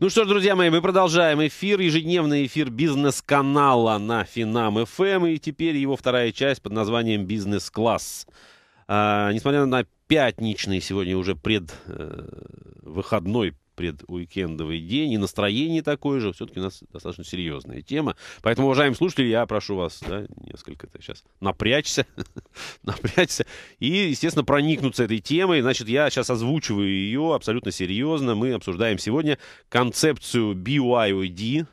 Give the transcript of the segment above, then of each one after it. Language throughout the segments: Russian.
Ну что ж, друзья мои, мы продолжаем эфир, ежедневный эфир бизнес-канала на Финам ФМ, эм. и теперь его вторая часть под названием «Бизнес-класс». А, несмотря на пятничный сегодня уже предвыходной э, предуикендовый день, и настроение такое же. Все-таки у нас достаточно серьезная тема. Поэтому, уважаемые слушатели, я прошу вас да, несколько сейчас напрячься, напрячься и, естественно, проникнуться этой темой. Значит, я сейчас озвучиваю ее абсолютно серьезно. Мы обсуждаем сегодня концепцию BYOD,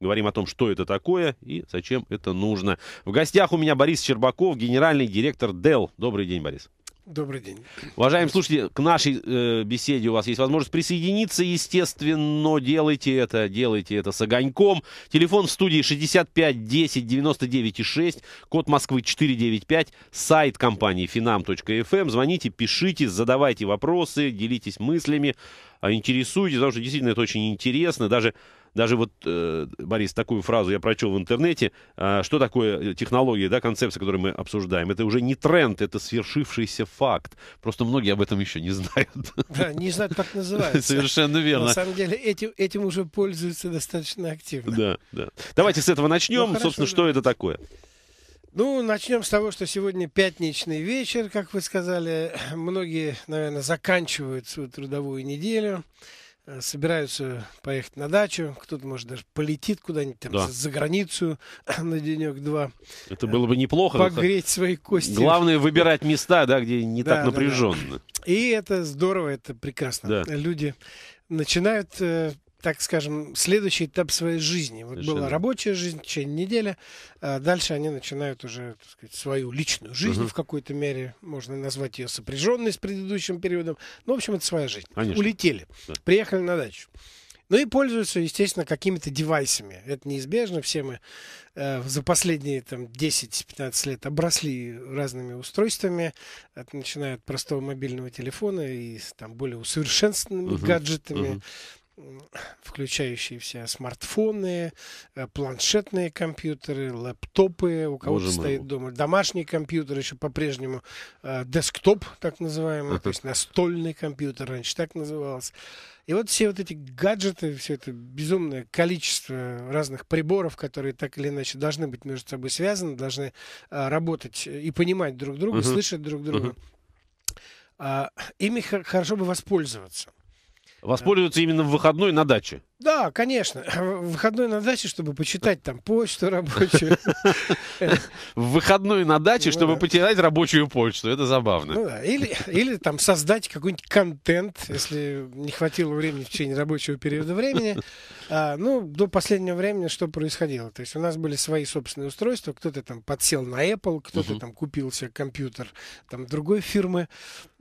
Говорим о том, что это такое и зачем это нужно. В гостях у меня Борис Щербаков, генеральный директор Dell. Добрый день, Борис. Добрый день. Уважаемые слушатели, к нашей э, беседе у вас есть возможность присоединиться, естественно, делайте это, делайте это с огоньком. Телефон в студии 65 10 99 6, код Москвы 495, сайт компании finam.fm. Эм. Звоните, пишите, задавайте вопросы, делитесь мыслями, а, интересуйтесь, потому что действительно это очень интересно, даже даже вот, э, Борис, такую фразу я прочел в интернете. Э, что такое э, технология, да, концепция, которую мы обсуждаем? Это уже не тренд, это свершившийся факт. Просто многие об этом еще не знают. Да, не знают, как называется. Совершенно верно. На самом деле этим, этим уже пользуются достаточно активно. Да, да. Давайте с этого начнем. Ну, Собственно, хорошо, что да. это такое? Ну, начнем с того, что сегодня пятничный вечер, как вы сказали. Многие, наверное, заканчивают свою трудовую неделю. Э, собираются поехать на дачу, кто-то, может, даже полетит куда-нибудь там да. за границу на денек-два. Это было бы неплохо. Ну, Погреть свои кости. Главное выбирать места, да, где не да, так напряженно. Да, да. И это здорово, это прекрасно. Да. Люди начинают э, так скажем, следующий этап своей жизни. Вот Совершенно. была рабочая жизнь в течение недели, а дальше они начинают уже так сказать, свою личную жизнь угу. в какой-то мере, можно назвать ее сопряженной с предыдущим периодом. Ну, в общем, это своя жизнь. Конечно. Улетели, да. приехали на дачу. Ну и пользуются, естественно, какими-то девайсами. Это неизбежно. Все мы э, за последние там, 10-15 лет обросли разными устройствами. От, начиная от простого мобильного телефона и там, более усовершенствованными uh-huh, гаджетами. Uh-huh включающие все смартфоны, э, планшетные компьютеры, лэптопы, у кого-то стоит мой. дома домашний компьютер, еще по-прежнему э, десктоп, так называемый, то есть настольный компьютер, раньше так назывался. И вот все вот эти гаджеты, все это безумное количество разных приборов, которые так или иначе должны быть между собой связаны, должны э, работать и понимать друг друга, uh-huh. слышать друг друга. Uh-huh. А, ими хорошо бы воспользоваться. Воспользоваться именно в выходной на даче. Да, конечно. В Выходной на даче, чтобы почитать там почту рабочую. В выходной на даче, ну чтобы потерять рабочую почту. Это забавно. Ну или там создать какой-нибудь контент, если не хватило времени в течение рабочего периода времени. А, ну, до последнего времени что происходило? То есть у нас были свои собственные устройства. Кто-то там подсел на Apple, кто-то там купил себе компьютер там другой фирмы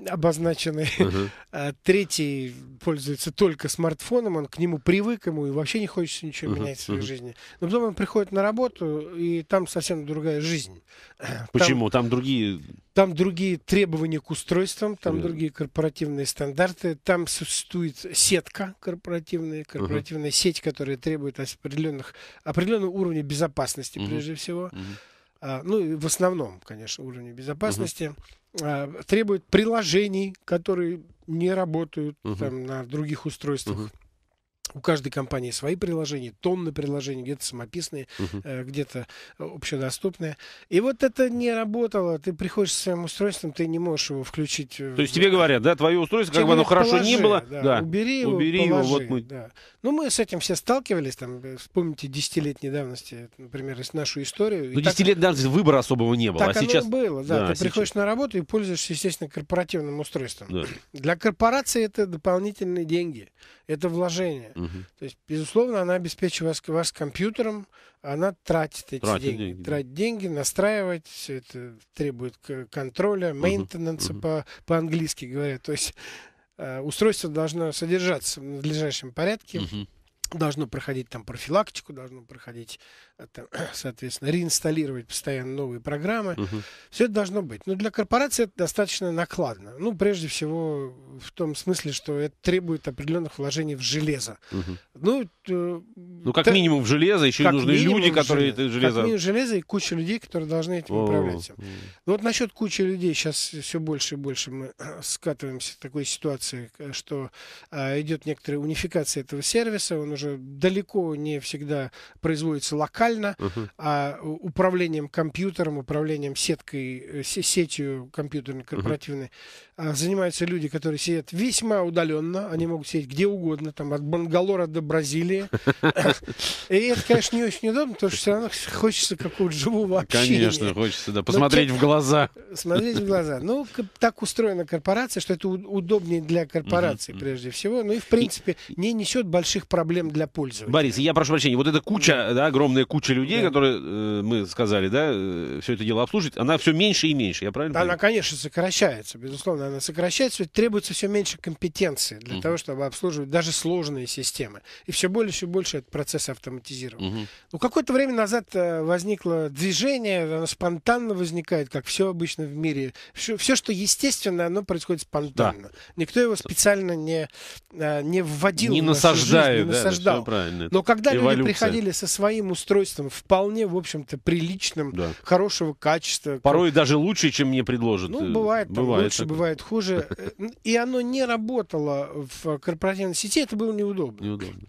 обозначенной. А, третий пользуется только смартфоном, он к нему привык привык ему и вообще не хочется ничего менять в своей жизни. Но потом он приходит на работу, и там совсем другая жизнь. Почему? Там, там другие... Там другие требования к устройствам, там yeah. другие корпоративные стандарты, там существует сетка корпоративная, корпоративная uh-huh. сеть, которая требует определенных, определенного уровня безопасности, uh-huh. прежде всего. Uh-huh. А, ну, и в основном, конечно, уровня безопасности. Uh-huh требует приложений, которые не работают uh-huh. там, на других устройствах. Uh-huh. У каждой компании свои приложения, тонны приложений, где-то самописные, угу. э, где-то э, общедоступные. И вот это не работало. Ты приходишь с своим устройством, ты не можешь его включить. Э, То в... есть тебе говорят, да, твое устройство, тебе как бы оно хорошо положи, не было, да, да. убери, убери его, положи, его, вот мы. Да. Ну мы с этим все сталкивались, там, э, вспомните десятилетней давности, например, нашу историю. Ну, десяти лет выбора особого не было. Так а оно сейчас... было, да. да ты сейчас... приходишь на работу и пользуешься, естественно, корпоративным устройством. Да. Для корпорации это дополнительные деньги это вложение. Угу. То есть, безусловно, она обеспечивает вас, компьютером, она тратит эти тратит деньги. деньги. Тратит деньги, настраивать, все это требует контроля, мейнтенанса угу. по, по-английски говоря. То есть э, устройство должно содержаться в надлежащем порядке. Угу должно проходить там профилактику, должно проходить там, соответственно, реинсталлировать постоянно новые программы. Угу. Все это должно быть. Но для корпорации это достаточно накладно. Ну, прежде всего, в том смысле, что это требует определенных вложений в железо. Угу. Ну, э, ну, как та... минимум в железо, еще нужны люди, которые железо. это железо... Как минимум железо и куча людей, которые должны этим управлять. Ну, вот насчет кучи людей сейчас все больше и больше мы э, скатываемся в такой ситуации, что а, э, идет некоторая унификация этого сервиса. Он уже далеко не всегда производится локально глобально, uh-huh. а управлением компьютером, управлением сеткой, э, сетью компьютерной, корпоративной uh-huh. занимаются люди, которые сидят весьма удаленно, они могут сидеть где угодно, там от Бангалора до Бразилии. И это, конечно, не очень удобно, потому что все равно хочется какого-то живого общения. Конечно, хочется, да, посмотреть в глаза. Смотреть в глаза. Ну, так устроена корпорация, что это удобнее для корпорации, прежде всего. Ну и, в принципе, не несет больших проблем для пользователя. Борис, я прошу прощения, вот эта куча, да, огромная куча людей, да. которые, э, мы сказали, да, э, все это дело обслужить, она все меньше и меньше, я правильно да, понимаю? Она, конечно, сокращается, безусловно, она сокращается, требуется все меньше компетенции для Uh -huh. того, чтобы обслуживать даже сложные системы. И все больше и больше этот процесс автоматизирован. Uh -huh. Ну, какое-то время назад э, возникло движение, оно спонтанно возникает, как все обычно в мире. Все, все что естественно, оно происходит спонтанно. Да. Никто его специально не, э, не вводил не в нашу насаждаю, жизнь, не да, насаждал. Да, Но когда Эволюция. люди приходили со своим устройством, устройством, вполне, в общем-то, приличным, да. хорошего качества. Порой как... даже лучше, чем мне предложат. Ну, э, бывает, там, бывает лучше, такое. бывает хуже. Э, и оно не работало в корпоративной сети, это было неудобно. Неудобно.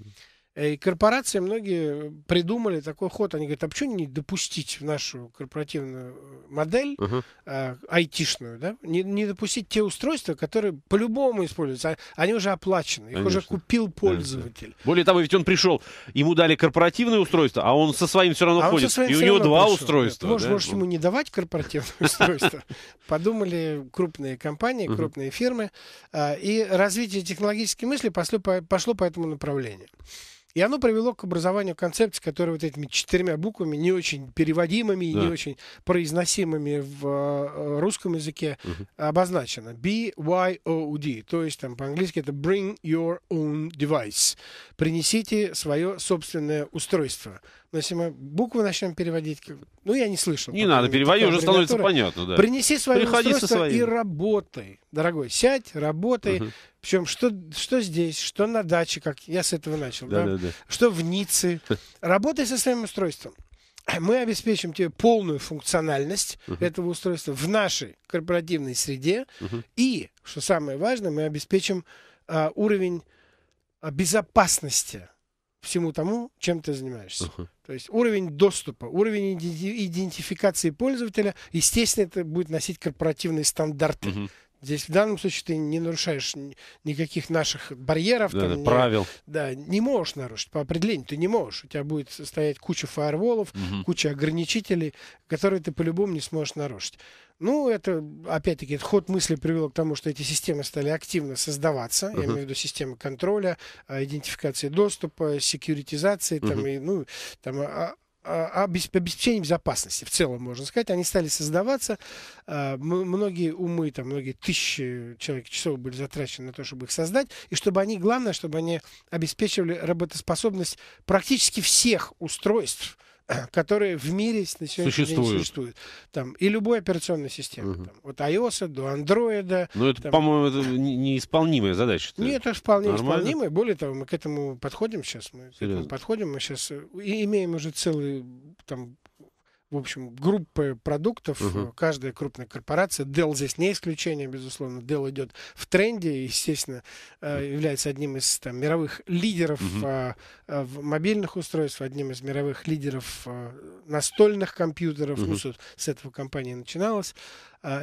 Э, и корпорации многие придумали такой ход. Они говорят, а почему не допустить в нашу корпоративную э, модель uh-huh. э, айтишную, да? Не, не допустить те устройства, которые по-любому используются. А, они уже оплачены, их Конечно. уже купил пользователь. Конечно. Более того, ведь он пришел, ему дали корпоративное устройство, а он со своим все равно а ходит. И у него два пришел. устройства. Может, да? может, ему не давать корпоративное устройство. Подумали крупные компании, крупные фирмы. А, и развитие технологической мысли пошло по этому направлению. И оно привело к образованию концепции, которая вот этими четырьмя буквами, не очень переводимыми и не очень произносимыми в э, русском языке, угу. обозначена. D. то есть там по-английски это Bring Your Own Device. Принесите свое собственное устройство. Но если мы буквы начнем переводить, ну я не слышал. Не надо переводить, уже становится понятно, да. Принеси свое Приходи устройство и работай, дорогой, сядь, работай. Угу. Причем что, что здесь, что на даче, как я с этого начал, да. что в Ницце. Работай со своим устройством. Мы обеспечим тебе полную функциональность uh -huh. этого устройства в нашей корпоративной среде. Uh -huh. И, что самое важное, мы обеспечим а, уровень а, безопасности всему тому, чем ты занимаешься. Uh-huh. То есть уровень доступа, уровень идентификации пользователя, естественно, это будет носить корпоративные стандарты. Uh-huh. Здесь в данном случае ты не нарушаешь никаких наших барьеров. Да, там, да, правил. Да, не можешь нарушить. По определению ты не можешь. У тебя будет стоять куча фаерволов, угу. куча ограничителей, которые ты по-любому не сможешь нарушить. Ну, это, опять-таки, ход мысли привел к тому, что эти системы стали активно создаваться. Uh-huh. Я имею в виду системы контроля, а, идентификации доступа, секьюритизации, uh-huh. там, и, ну, там, а, а, обеспечения безопасности в целом, можно сказать. Они стали создаваться. А, многие умы, там, многие тысячи человек часов были затрачены на то, чтобы их создать. И чтобы они, главное, чтобы они обеспечивали работоспособность практически всех устройств, которые в мире на сегодняшний существуют. день существуют. Там, и любой операционной системы. Угу. Там, от iOS до Android. Но ну, это, по-моему, это неисполнимая задача. -то. Нет, это вполне Нормально? исполнимая. Более того, мы к этому подходим сейчас. Мы Серьезно? к этому подходим. Мы сейчас э, имеем уже целый там, в общем, группы продуктов. Угу. Каждая крупная корпорация, Dell здесь не исключение, безусловно. Dell идет в тренде естественно, э, является одним из там, мировых лидеров угу. в мобильных устройств, одним из мировых лидеров настольных компьютеров. Угу. Ну, с этого компания начиналась.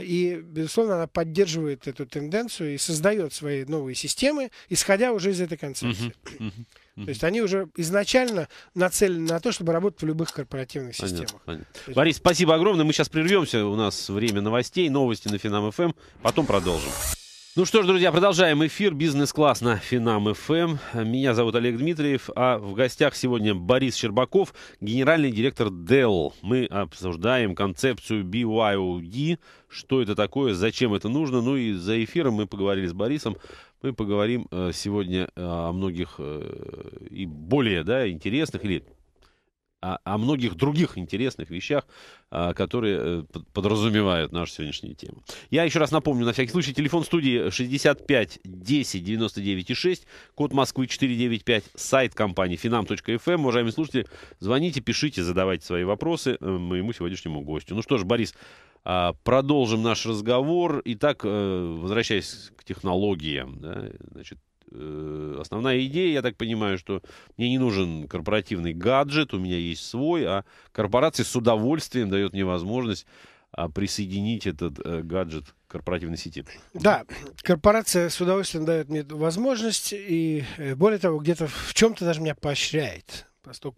И, безусловно, она поддерживает эту тенденцию и создает свои новые системы, исходя уже из этой концепции. Uh-huh, uh-huh mm То есть они уже изначально нацелены на то, чтобы работать в любых корпоративных системах. Понятно, понятно. Есть... Борис, спасибо огромное. Мы сейчас прервемся. У нас время новостей, новости на Финам ФМ. Эм. Потом продолжим. Ну что ж, друзья, продолжаем эфир «Бизнес-класс» на Финам ФМ. Эм. Меня зовут Олег Дмитриев, а в гостях сегодня Борис Щербаков, генеральный директор Dell. Мы обсуждаем концепцию BYOD, что это такое, зачем это нужно. Ну и за эфиром мы поговорили с Борисом мы поговорим э, сегодня э, о многих э, и более да, интересных или а, о, многих других интересных вещах, а, которые подразумевают нашу сегодняшнюю тему. Я еще раз напомню, на всякий случай, телефон студии 65 10 99 6, код Москвы 495, сайт компании finam.fm. Эм. Уважаемые слушатели, звоните, пишите, задавайте свои вопросы моему сегодняшнему гостю. Ну что ж, Борис, а, продолжим наш разговор. Итак, э, возвращаясь к технологиям, да, значит, э, основная идея, я так понимаю, что мне не нужен корпоративный гаджет, у меня есть свой, а корпорация с удовольствием дает мне возможность а, присоединить этот э, гаджет к корпоративной сети. Да, корпорация с удовольствием дает мне возможность и, более того, где-то в чем-то даже меня поощряет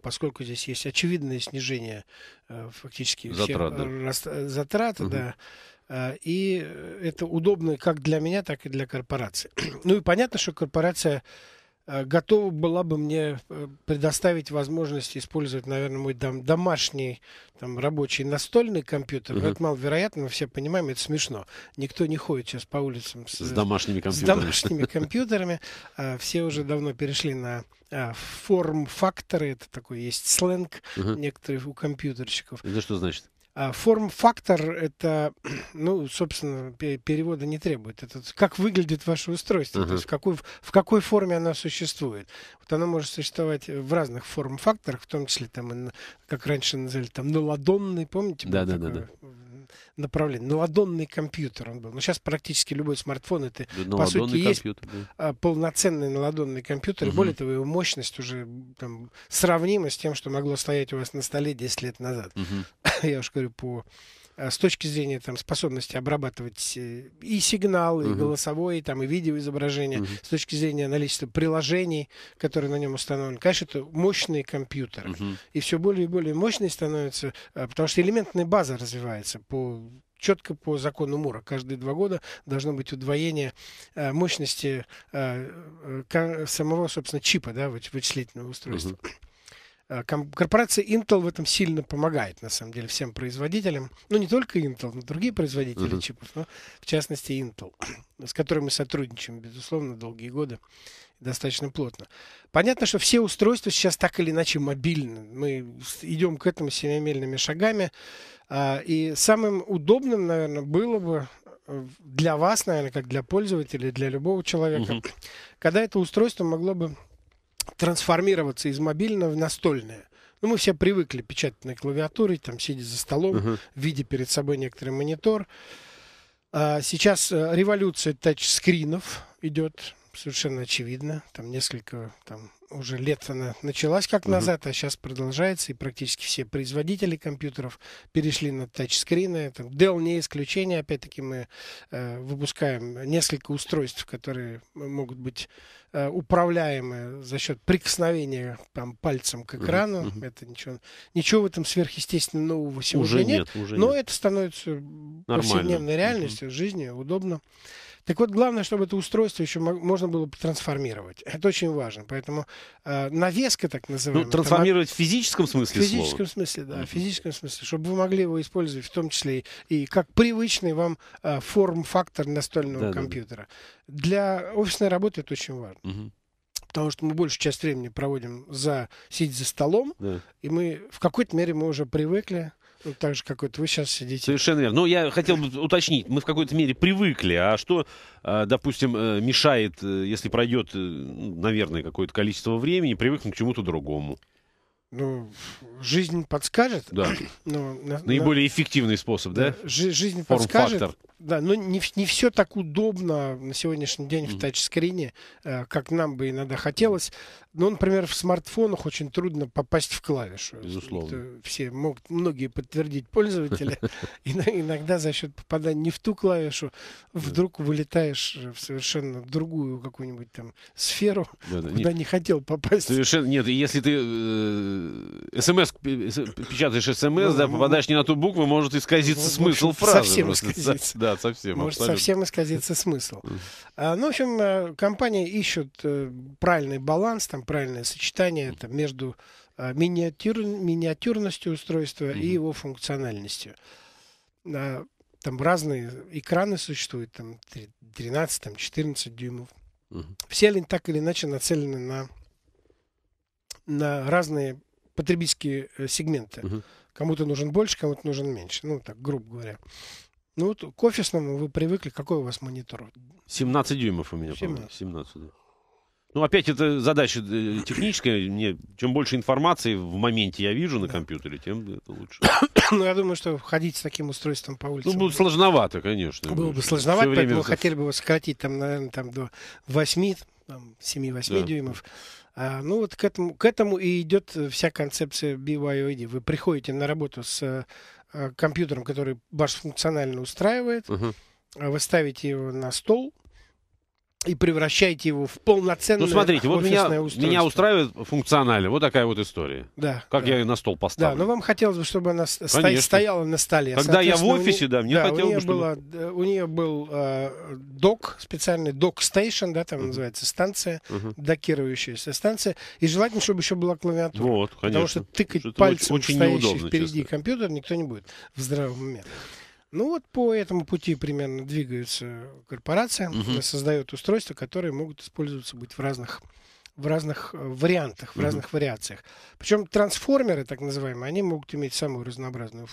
поскольку, здесь есть очевидное снижение э, фактически затрат, всех, да. Э, затрат угу. да, э, и это удобно как для меня, так и для корпорации. Ну и понятно, что корпорация а, готова была бы мне э, предоставить возможность использовать, наверное, мой дом, домашний там, рабочий настольный компьютер. Mm-hmm. Но это маловероятно, мы все понимаем, это смешно. Никто не ходит сейчас по улицам с, с домашними компьютерами. С домашними компьютерами. А, все уже давно перешли на а, форм-факторы, это такой есть сленг uh-huh. некоторых у компьютерщиков. Это что значит? А форм-фактор – это, ну, собственно, перевода не требует. Это как выглядит ваше устройство, uh-huh. то есть в какой, в какой форме оно существует. Вот оно может существовать в разных форм-факторах, в том числе, там, э, как раньше называли, там, наладонный, помните? Да-да-да направлении. Наладонный компьютер он был. Но ну, сейчас практически любой смартфон это, да, по сути, компьютер, есть да. А, полноценный наладонный компьютер. Угу. Более того, его мощность уже там, сравнима с тем, что могло стоять у вас на столе 10 лет назад. Угу. Я уж говорю по Э, с точки зрения там, способности обрабатывать э, и сигнал, и угу. голосовое, и, там, и видеоизображение, угу. с точки зрения наличия приложений, которые на нем установлены. Конечно, это мощные компьютеры. Угу. И все более и более мощный становится, э, потому что элементная база развивается по четко по закону Мура. Каждые два года должно быть удвоение э, мощности э, самого, собственно, чипа, да, вычислительного устройства. Uh-huh. Э, корпорация Intel в этом сильно помогает, на самом деле, всем производителям. Ну, не только Intel, но другие производители uh-huh. чипов, но в частности Intel, с которым мы сотрудничаем, безусловно, долгие годы достаточно плотно. Понятно, что все устройства сейчас так или иначе мобильны. Мы идем к этому семимильными шагами. А, и самым удобным, наверное, было бы э, для вас, наверное, как для пользователя, для любого человека, uh-huh. когда это устройство могло бы трансформироваться из мобильного в настольное. Ну, мы все привыкли печатать на клавиатуре, там, сидя за столом, uh-huh. видя перед собой некоторый монитор. А, сейчас э, революция тачскринов идет, совершенно очевидно. Там несколько там, уже лет она началась как назад, а сейчас продолжается, и практически все производители компьютеров перешли на тачскрины. это Dell не исключение, опять-таки мы э, выпускаем несколько устройств, которые могут быть э, управляемы за счет прикосновения там, пальцем к экрану. Uh-huh. Это ничего, ничего в этом сверхъестественно нового сегодня уже нет, нет. Уже но нет. это становится Нормально. повседневной реальностью, uh-huh. жизни, удобно. Так вот, главное, чтобы это устройство еще можно было трансформировать. Это очень важно. Поэтому э, навеска, так ну, называемая. Ну, трансформировать это, в физическом смысле В физическом слова. смысле, да. В физическом смысле. Чтобы вы могли его использовать в том числе и как привычный вам э, форм-фактор настольного да, компьютера. Да, Для офисной работы это очень важно. Угу потому что мы большую часть времени проводим за сидя за столом, да. и мы в какой-то мере мы уже привыкли ну, так же, как вот вы сейчас сидите. Совершенно верно. Но ну, я хотел бы уточнить, мы в какой-то мере привыкли, а что, э, допустим, э, мешает, э, если пройдет, ну, наверное, какое-то количество времени, привыкнуть к чему-то другому? ну, жизнь подскажет. Да. Но, Наиболее на, эффективный способ, да? да? Жизнь подскажет да, но не, не все так удобно на сегодняшний день mm-hmm. в тачскрине, э, как нам бы иногда хотелось. Но, например, в смартфонах очень трудно попасть в клавишу. Безусловно. Это все могут, многие подтвердить пользователи. Иногда за счет попадания не в ту клавишу вдруг вылетаешь в совершенно другую какую-нибудь там сферу, куда не хотел попасть. Совершенно нет. Если ты э, смс печатаешь смс, ну, да, ну, попадаешь не на ту букву, может исказиться ну, смысл фразы. Совсем исказиться. Да, да, совсем. Может абсолютно. совсем исказиться смысл. А, ну, в общем, э, компания ищет э, правильный баланс, там правильное сочетание там, между э, миниатюр, миниатюрностью устройства mm-hmm. и его функциональностью. А, там разные экраны существуют, там 13, там 14 дюймов. Mm-hmm. Все они так или иначе нацелены на, на разные потребительские сегменты. Mm-hmm. Кому-то нужен больше, кому-то нужен меньше. Ну, так, грубо говоря. Ну, вот к офисному вы привыкли. Какой у вас монитор? 17 дюймов у меня, 17. 17 да. Ну, опять это задача э, техническая. Мне, чем больше информации в моменте я вижу на да. компьютере, тем это лучше. ну, я думаю, что ходить с таким устройством по улице... Ну, будет сложновато, конечно. Было бы сложновато, Все поэтому время... хотели бы его сократить, там, наверное, там, до 8, там, 7-8 да. дюймов. А, ну, вот к этому, к этому и идет вся концепция BYOD. E вы приходите на работу с э, Э, компьютером, который ваш функционально устраивает. Угу. Вы ставите его на стол, и превращаете его в полноценное Ну, смотрите, вот меня, устройство. меня устраивает функционально. Вот такая вот история. Да. Как да. я ее на стол поставил. Да, но ну, вам хотелось бы, чтобы она Конечно. стояла на столе. Когда я в офисе, да, мне да, хотелось бы, чтобы... Была, э, у нее был э, док, специальный док-стейшн, да, там uh-huh. называется станция, uh-huh. докирующаяся станция. И желательно, чтобы еще была клавиатура. Вот, конечно. Потому что тыкать что пальцем очень, очень стоящий впереди честно. компьютер никто не будет в здравом момент. Ну вот по этому пути примерно двигаются корпорации, угу. создают устройства, которые могут использоваться быть в разных в разных э, вариантах, в разных вариациях. Причем трансформеры, так называемые, они могут иметь самую разнообразную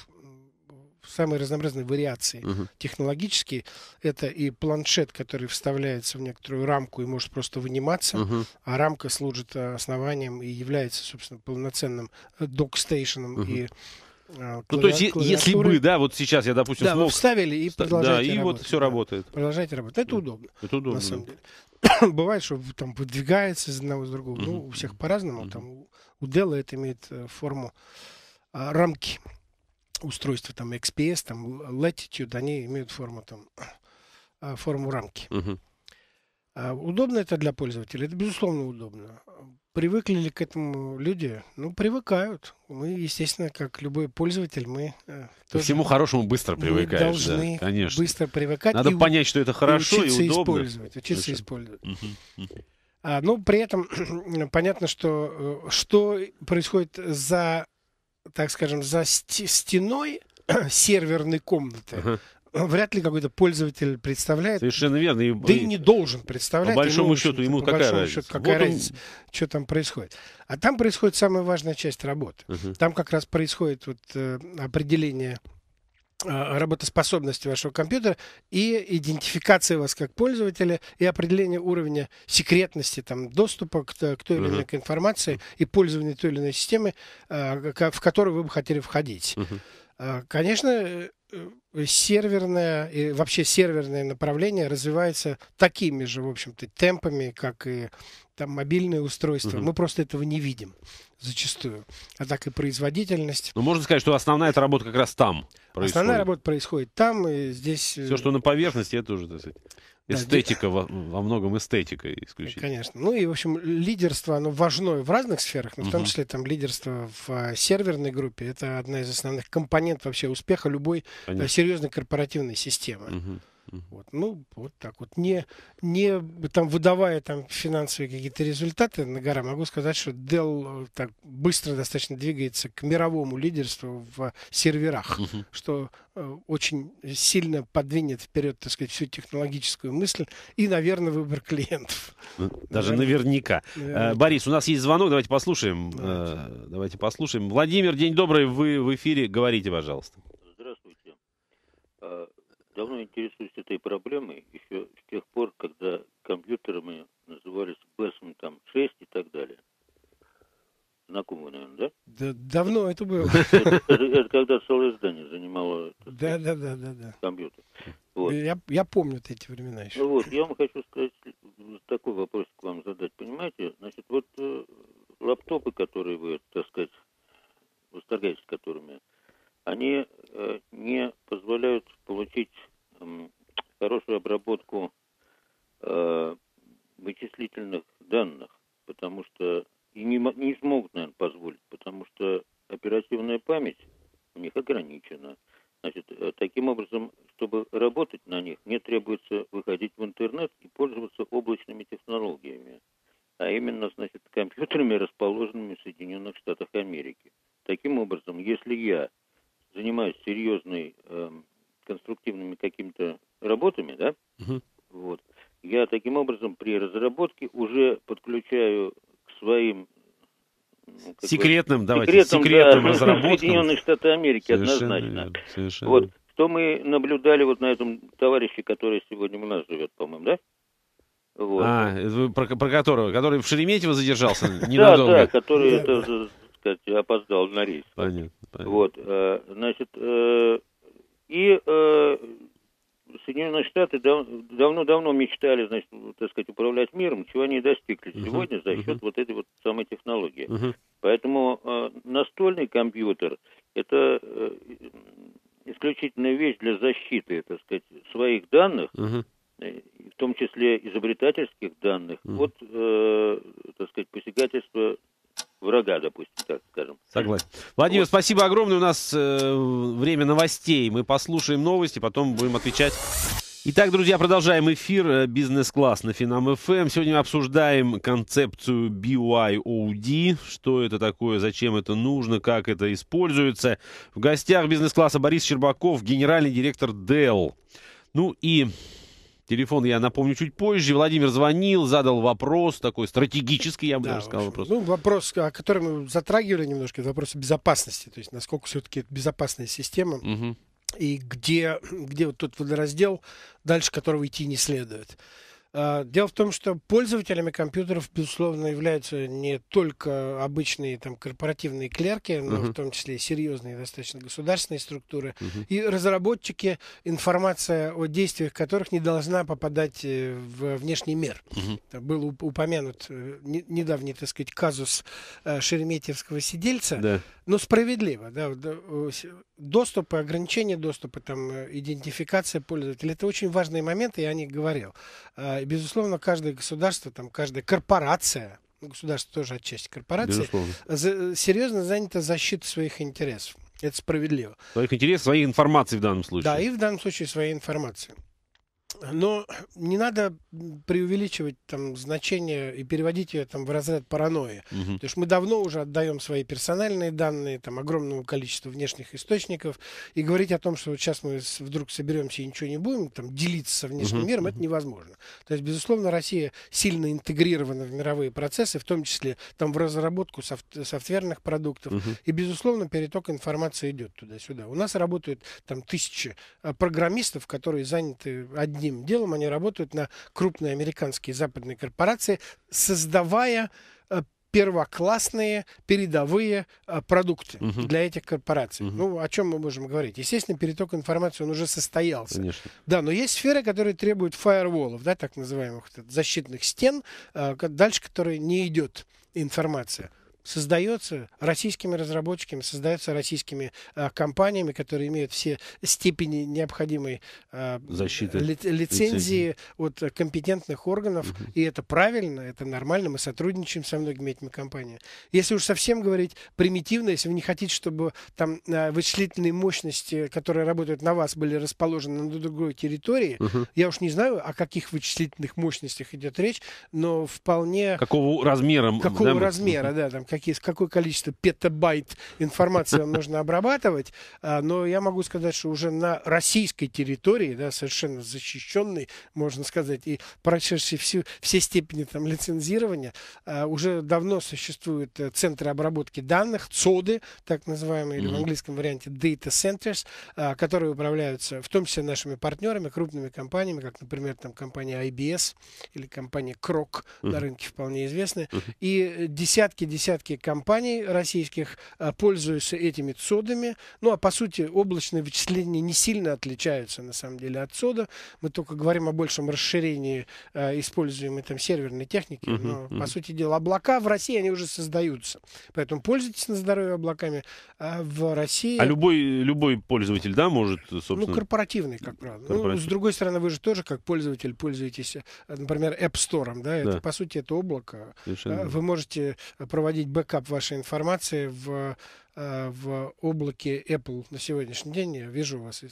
самые разнообразные вариации угу. технологические. Это и планшет, который вставляется в некоторую рамку и может просто выниматься, угу. а рамка служит э, основанием и является, собственно, полноценным э, док-стейшеном угу. и а, ну, то есть, если бы, да, вот сейчас я, допустим, да, смог... вставили и продолжаете Да, и работать, вот все да. работает. Продолжаете работать. Это да. удобно. Это удобно. На самом деле. Бывает, что там подвигается из одного из другого. Uh-huh. Ну, у всех по-разному. Uh-huh. Там у Dell это имеет э, форму а, рамки устройства, там XPS, там Latitude, они имеют форму там а, форму рамки. Uh-huh. Удобно это для пользователя? Это, безусловно, удобно. Привыкли ли к этому люди? Ну, привыкают. Мы, естественно, как любой пользователь, мы... Э, Ко всему хорошему быстро привыкаешь, должны да, конечно. быстро привыкать. Надо и, понять, что это хорошо и, учиться и удобно. Использовать, учиться Слушай. использовать. угу. А, ну, при этом понятно, что э, что происходит за, так скажем, за стеной серверной комнаты, uh-huh вряд ли какой-то пользователь представляет. Совершенно верно. И, да и, не должен представлять. По большому ему, счету ему по какая большому разница? Счету, какая вот разница, он... что там происходит. А там происходит самая важная часть работы. Угу. Там как раз происходит вот, э, определение э, работоспособности вашего компьютера и идентификация вас как пользователя и определение уровня секретности там, доступа к, к той или иной uh информации и пользования той или иной системы, э, в которую вы бы хотели входить. Uh а, конечно, э, э, серверное и вообще серверное направление развивается такими же, в общем-то, темпами, как и там мобильные устройства. Угу. Мы просто этого не видим зачастую. А так и производительность. Ну, можно сказать, что основная эта работа как раз там происходит. Основная работа происходит там, и здесь... Э, Все, что на поверхности, это уже, так сказать. Эстетика, во, во многом эстетика исключительно. Конечно. Ну и, в общем, лидерство, оно важное в разных сферах, но в том числе там лидерство в а, серверной группе. Это одна из основных компонентов вообще успеха любой а, Конечно. серьезной корпоративной системы. Угу. Вот, ну, вот так вот. Не, не там, выдавая там финансовые какие-то результаты на гора, могу сказать, что Dell э, так быстро достаточно двигается к мировому лидерству в серверах, mm что э, очень сильно подвинет вперед, так сказать, всю технологическую мысль и, наверное, выбор клиентов. Ну, даже наверняка. наверняка. Э, Борис, у нас есть звонок, давайте послушаем. Давайте. Э, давайте послушаем. Владимир, день добрый, вы в эфире, говорите, пожалуйста. Здравствуйте. Э, давно интересуюсь этой проблемой, еще с тех пор, когда компьютерами назывались BESM там 6 и так далее. Знакомы, наверное, да? да давно это было. Это когда целое здание занимало да, да, да, да, да. компьютер. Вот. Я, я помню эти времена еще. Ну вот, я вам хочу сказать, такой вопрос к вам задать. Понимаете, значит, вот э, лаптопы, которые вы Секретным, давайте, секретом, секретным да, разработкам. Соединенные Штаты Америки, совершенно однозначно. Верно, совершенно. Вот, что мы наблюдали вот на этом товарище, который сегодня у нас живет, по-моему, да? Вот. А, про, про которого? Который в Шереметьево задержался ненадолго? Да, да, который, это, сказать, опоздал на рейс. Понятно, понятно. Вот, э, значит, э, и э, Соединенные Штаты давно-давно мечтали, значит, исключительная вещь для защиты, так сказать, своих данных, угу. в том числе изобретательских данных, угу. от, э, так сказать, посягательства врага, допустим, так скажем. Согласен. Владимир, вот. спасибо огромное. У нас э, время новостей. Мы послушаем новости, потом будем отвечать. Итак, друзья, продолжаем эфир э, «Бизнес-класс» на Финам ФМ. Эм. Сегодня мы обсуждаем концепцию BYOD, что это такое, зачем это нужно, как это используется. В гостях «Бизнес-класса» Борис Щербаков, генеральный директор Dell. Ну и телефон я напомню чуть позже. Владимир звонил, задал вопрос, такой стратегический, я бы да, даже сказал вопрос. Ну, вопрос, о котором мы затрагивали немножко, это вопрос безопасности, то есть насколько все-таки безопасная система. Угу и где, где вот тот водораздел, дальше которого идти не следует. А, дело в том, что пользователями компьютеров, безусловно, являются не только обычные там, корпоративные клерки, но uh-huh. в том числе и серьезные достаточно государственные структуры, uh-huh. и разработчики, информация о действиях которых не должна попадать э, в внешний мир. Uh-huh. Был упомянут э, недавний, так сказать, казус э, Шереметьевского сидельца, да. но справедливо. Да, доступ и ограничение доступа, там, идентификация пользователя, это очень важные моменты, я о них говорил а, а, безусловно, каждое государство, там, каждая корпорация, ну, государство тоже отчасти корпорация за, серьезно занято защитой своих интересов. Это справедливо. Своих интересов, своей информации в данном случае. Да, и в данном случае своей информации но не надо преувеличивать там значение и переводить ее там в разряд паранойи. Угу. То есть мы давно уже отдаем свои персональные данные там огромному количеству внешних источников и говорить о том, что вот сейчас мы вдруг соберемся и ничего не будем там делиться со внешним угу. миром, это невозможно. То есть безусловно Россия сильно интегрирована в мировые процессы, в том числе там в разработку софт софтверных продуктов угу. и безусловно переток информации идет туда-сюда. У нас работают там тысячи а, программистов, которые заняты одним своим делом. Они работают на крупные американские и западные корпорации, создавая э, первоклассные передовые э, продукты угу. для этих корпораций. Угу. Ну, о чем мы можем говорить? Естественно, переток информации, он уже состоялся. Конечно. Да, но есть сферы, которые требуют фаерволов, да, так называемых защитных стен, э, дальше которые не идет информация создается российскими разработчиками, создается российскими э, компаниями, которые имеют все степени необходимой э, Защиты, ли, лицензии, лицензии от э, компетентных органов. Угу. И это правильно, это нормально. Мы сотрудничаем со многими этими компаниями. Если уж совсем говорить примитивно, если вы не хотите, чтобы там э, вычислительные мощности, которые работают на вас, были расположены на другой территории, угу. я уж не знаю, о каких вычислительных мощностях идет речь, но вполне... Какого размера? Какого размера, да, там какие, какое количество петабайт информации вам нужно обрабатывать, а, но я могу сказать, что уже на российской территории, да, совершенно защищенной, можно сказать, и прошедшей все все степени там лицензирования, а, уже давно существуют э, центры обработки данных, ЦОДы, так называемые, или в английском варианте Data Centers, а, которые управляются в том числе нашими партнерами, крупными компаниями, как, например, там компания IBS или компания Крок на рынке вполне известная, и десятки-десятки десятки компаний российских э, пользуются этими содами. Ну, а по сути, облачные вычисления не сильно отличаются, на самом деле, от сода. Мы только говорим о большем расширении э, используемой там серверной техники. Uh-huh, но, uh-huh. по сути дела, облака в России, они уже создаются. Поэтому пользуйтесь на здоровье облаками. А в России... А любой, любой пользователь, да, может, э, ну, собственно... Ну, корпоративный, как правило. Ну, с другой стороны, вы же тоже, как пользователь, пользуетесь, например, App Store, да? Это, по сути, это облако. Совершенно. Вы можете проводить бэкап вашей информации в, э, в облаке Apple на сегодняшний день. Я вижу вас,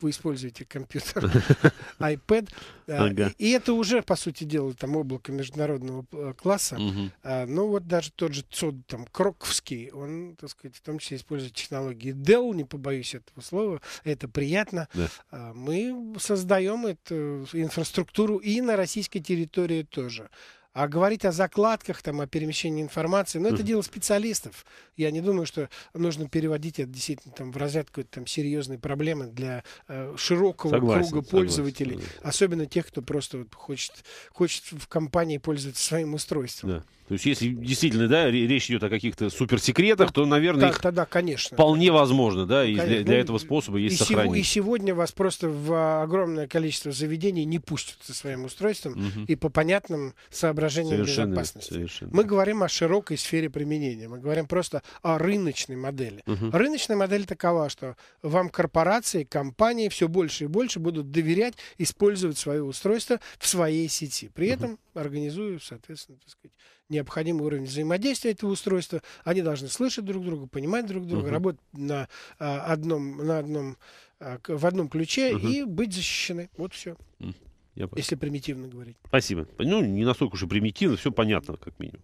вы используете компьютер, iPad. Э, ага. И это уже, по сути дела, там облако международного э, класса. Угу. Ну вот даже тот же ЦОД, там, Кроковский, он, так сказать, в том числе использует технологии Dell, не побоюсь этого слова, это приятно. Да. Мы создаем эту инфраструктуру и на российской территории тоже. А говорить о закладках, там, о перемещении информации, ну, это mm. дело специалистов. Я не думаю, что нужно переводить это действительно там, в разряд какой-то там серьезной проблемы для э, широкого согласен, круга пользователей. Согласен. Особенно тех, кто просто вот, хочет, хочет в компании пользоваться своим устройством. Да. То есть, если действительно, да, речь идет о каких-то суперсекретах, то, наверное, да, их тогда, конечно. вполне возможно, да, и конечно. для, для ну, этого способа есть и сохранить. Сего, и сегодня вас просто в а, огромное количество заведений не пустят со своим устройством, угу. и по понятным соображениям соображениям совершенно, безопасности. Совершенно. Мы говорим о широкой сфере применения. Мы говорим просто о рыночной модели. Угу. Рыночная модель такова, что вам корпорации, компании все больше и больше будут доверять использовать свое устройство в своей сети. При угу. этом организуя, соответственно, так сказать, необходимый уровень взаимодействия этого устройства. Они должны слышать друг друга, понимать друг друга, угу. работать на а, одном, на одном, а, в одном ключе угу. и быть защищены. Вот все. Угу. Я Если примитивно говорить. Спасибо. Ну, не настолько уж и примитивно, все понятно, как минимум.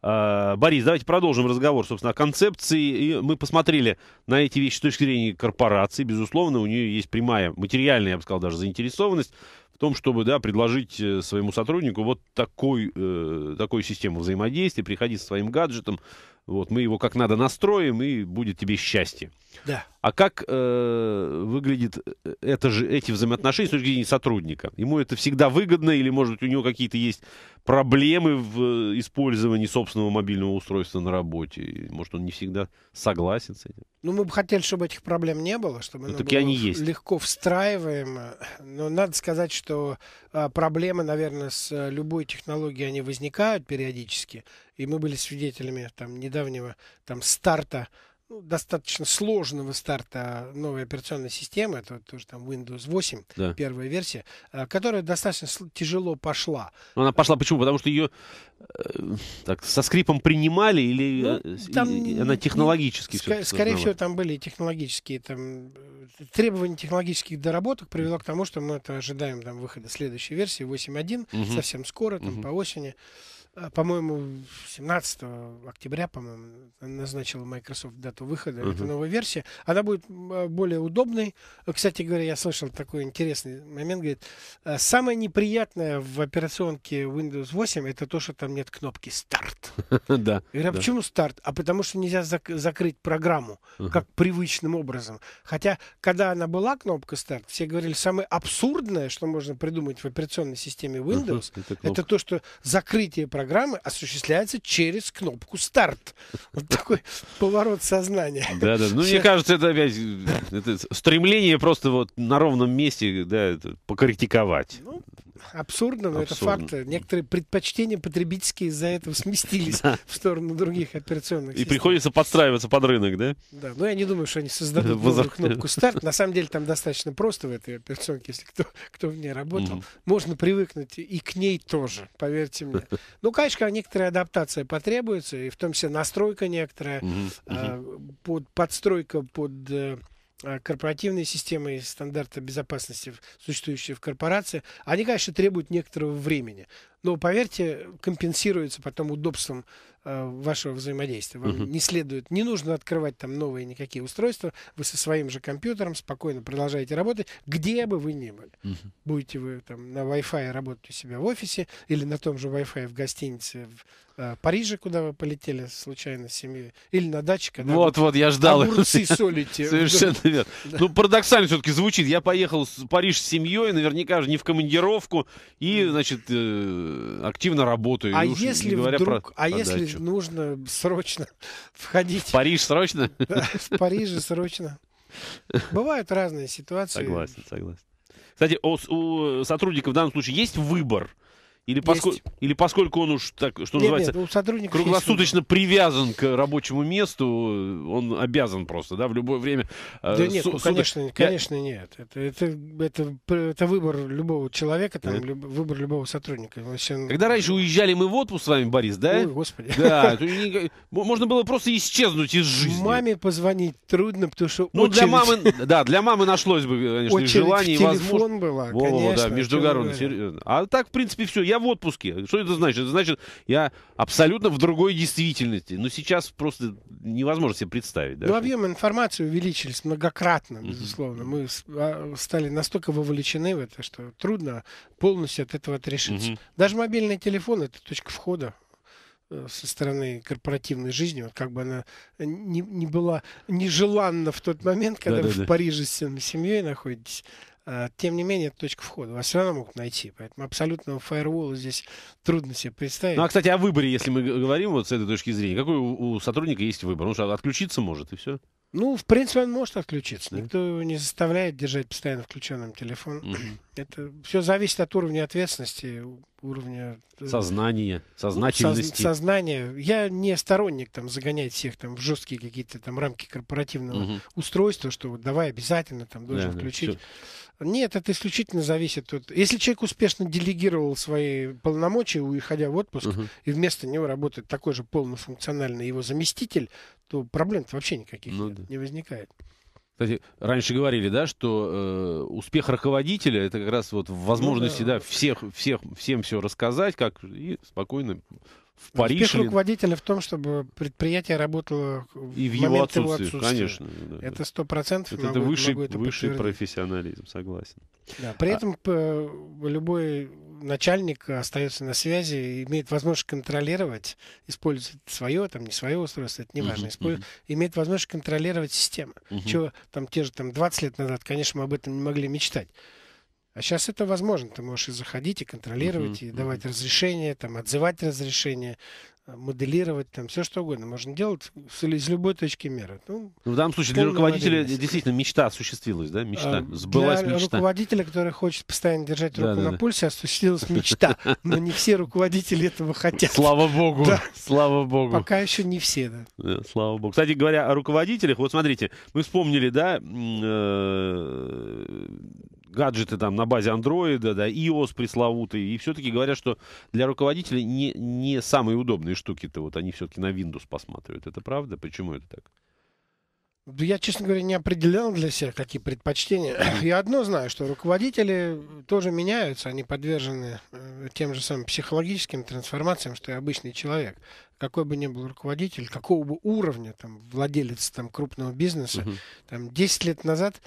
А, Борис, давайте продолжим разговор, собственно, о концепции. И мы посмотрели на эти вещи с точки зрения корпорации. Безусловно, у нее есть прямая материальная, я бы сказал, даже заинтересованность в том, чтобы да, предложить э, своему сотруднику вот такой, э, такую систему взаимодействия, приходить со своим гаджетом, вот, мы его как надо настроим, и будет тебе счастье. Да. А как э, выглядит э, это же, эти взаимоотношения с точки зрения сотрудника? Ему это всегда выгодно, или, может быть, у него какие-то есть проблемы в э, использовании собственного мобильного устройства на работе? Может, он не всегда согласен с этим? Ну, мы бы хотели, чтобы этих проблем не было, чтобы ну, было они есть. легко встраиваем. Но надо сказать, что а, проблемы, наверное, с э, любой технологией, они возникают периодически и мы были свидетелями там недавнего там старта ну, достаточно сложного старта новой операционной системы, это тоже там Windows 8, да. первая версия, э, которая достаточно тяжело пошла. Но она пошла почему? Потому что ее э, так, со скрипом принимали или ну, э, там, и, она технологически? Ск- скорее всего, там были технологические, там, э, требования технологических доработок привело к тому, что мы это ожидаем там, выхода следующей версии 8.1 угу. совсем скоро, там, угу. по осени. Э, по-моему, 17 октября, по-моему, назначила Microsoft дату выхода uh-huh. этой новой версии. Она будет э, более удобной. Кстати говоря, я слышал такой интересный момент, говорит, э, самое неприятное в операционке Windows 8 это то, что там нет кнопки старт. Да. Говорю, а почему старт? А потому что нельзя закрыть программу, как привычным образом. Хотя, когда она была, кнопка старт, все говорили, самое абсурдное, что можно придумать в операционной системе Windows, это то, что закрытие программы программы осуществляется через кнопку «Старт». Вот такой поворот сознания. Да-да, ну мне кажется, это опять стремление просто вот на ровном месте да, покритиковать. Ну, абсурдно, но абсурдно. это факт. Некоторые предпочтения потребительские из-за этого сместились в сторону других операционных систем. И приходится подстраиваться под рынок, да? Да, но я не думаю, что они создадут новую кнопку старт. На самом деле там достаточно просто в этой операционке, если кто, кто в ней работал. Можно привыкнуть и к ней тоже, поверьте мне. Ну, конечно, некоторая адаптация потребуется, и в том числе настройка некоторая, а, подстройка под э, Э, корпоративные системы и стандарты безопасности, существующие в корпорации, они, конечно, требуют некоторого времени. Но, поверьте, компенсируется потом удобством э, вашего взаимодействия. Вам uh-huh. не следует, не нужно открывать там новые никакие устройства. Вы со своим же компьютером спокойно продолжаете работать, где бы вы ни были. Uh-huh. Будете вы там на Wi-Fi работать у себя в офисе или на том же Wi-Fi в гостинице, в а, Париже, куда вы полетели случайно с семьей, или на даче, когда Вот, вот, я ждал. Огурцы солите. Совершенно верно. Ну, парадоксально все-таки звучит. Я поехал в Париж с семьей, наверняка же не в командировку, и, значит, э, активно работаю. А если вдруг, а если нужно срочно входить... В Париж срочно? в Париже срочно. Бывают разные ситуации. Согласен, согласен. Кстати, у э, сотрудников в данном случае есть выбор или, поскольку, или поскольку он уж так, что нет, называется, нет, круглосуточно есть... привязан к рабочему месту, он обязан просто, да, в любое время. Э, нет, су- ну, конечно, суток... конечно нет. Это, это, это, это выбор любого человека, там, люб, выбор любого сотрудника. Вообще... Когда раньше уезжали мы в отпуск с вами, Борис, да? Ой, господи. Да, можно было просто исчезнуть из жизни. Маме позвонить трудно, потому что Ну, для мамы, да, для мамы нашлось бы, конечно, желание и возможность. телефон была, конечно. Между городом. А так, в принципе, все я в отпуске. Что это значит? Это значит, я абсолютно в другой действительности. Но ну, сейчас просто невозможно себе представить. ну, объем информации увеличились многократно, безусловно. Мы а, стали настолько вовлечены в это, что трудно полностью от этого отрешиться. Даже мобильный телефон — это точка входа э, со стороны корпоративной жизни, вот как бы она не, не была нежеланна в тот момент, когда да, вы да, в да. Париже с семьей находитесь, а, тем не менее, это точка входа. Вас все равно могут найти. Поэтому абсолютного фаервола здесь трудно себе представить. Ну, а, кстати, о выборе, если мы говорим вот с этой точки зрения. Какой у, у сотрудника есть выбор? Он же отключиться может, и все. Ну, в принципе, он может отключиться. Да. Никто его не заставляет держать постоянно включенным телефон. Это все зависит от уровня ответственности, уровня... Э, сознания, сознательности. Соз, сознания. Я не сторонник там загонять всех там в жесткие какие-то там рамки корпоративного устройства, что вот давай обязательно там должен да, включить. Да, нет, это исключительно зависит от... Если человек успешно делегировал свои полномочия, уходя в отпуск, угу. и вместо него работает такой же полнофункциональный его заместитель, то проблем -то вообще никаких ну, нет, да. не возникает. Кстати, раньше говорили, да, что э, успех руководителя это как раз вот возможность ну, да. да, всех, всех, всем все рассказать, как и спокойно в Париж. Успех или... руководителя в том, чтобы предприятие работало и в, в его, отсутствии, его отсутствия. Конечно, да. Это сто процентов. Это, это высший, могу это высший профессионализм, согласен. Да, при а... этом э, любой начальник э, остается на связи, имеет возможность контролировать, использовать свое, там не свое устройство, это не важно, uh-huh, uh-huh. имеет возможность контролировать систему. Uh-huh. Чего там те же там 20 лет назад, конечно, мы об этом не могли мечтать. А сейчас это возможно. Ты можешь и заходить, и контролировать, uh-huh, и давать uh-huh. разрешения, там, отзывать разрешения, э, моделировать, там, все что угодно. Можно делать с, из любой точки мира. Ну, ну, в данном случае для руководителя действительно мечта осуществилась, да? Мечта. А, Сбылась для мечта. руководителя, который хочет постоянно держать руку да, на да, пульсе, осуществилась мечта. Но не все руководители этого хотят. Слава богу. Да. Слава богу. Пока еще не все, да. да. Слава богу. Кстати говоря, о руководителях, вот смотрите, мы вспомнили, да, э, гаджеты там на базе андроида, да, iOS пресловутый. И все-таки говорят, что для руководителей не, не самые удобные штуки-то, вот они все-таки на Windows посматривают. Это правда? Почему это так? Я, честно говоря, не определял для себя, какие предпочтения. Я одно знаю, что руководители тоже меняются, они подвержены э, тем же самым психологическим трансформациям, что и обычный человек. Какой бы ни был руководитель, какого бы уровня, там, владелец там, крупного бизнеса, uh-huh. там, 10 лет назад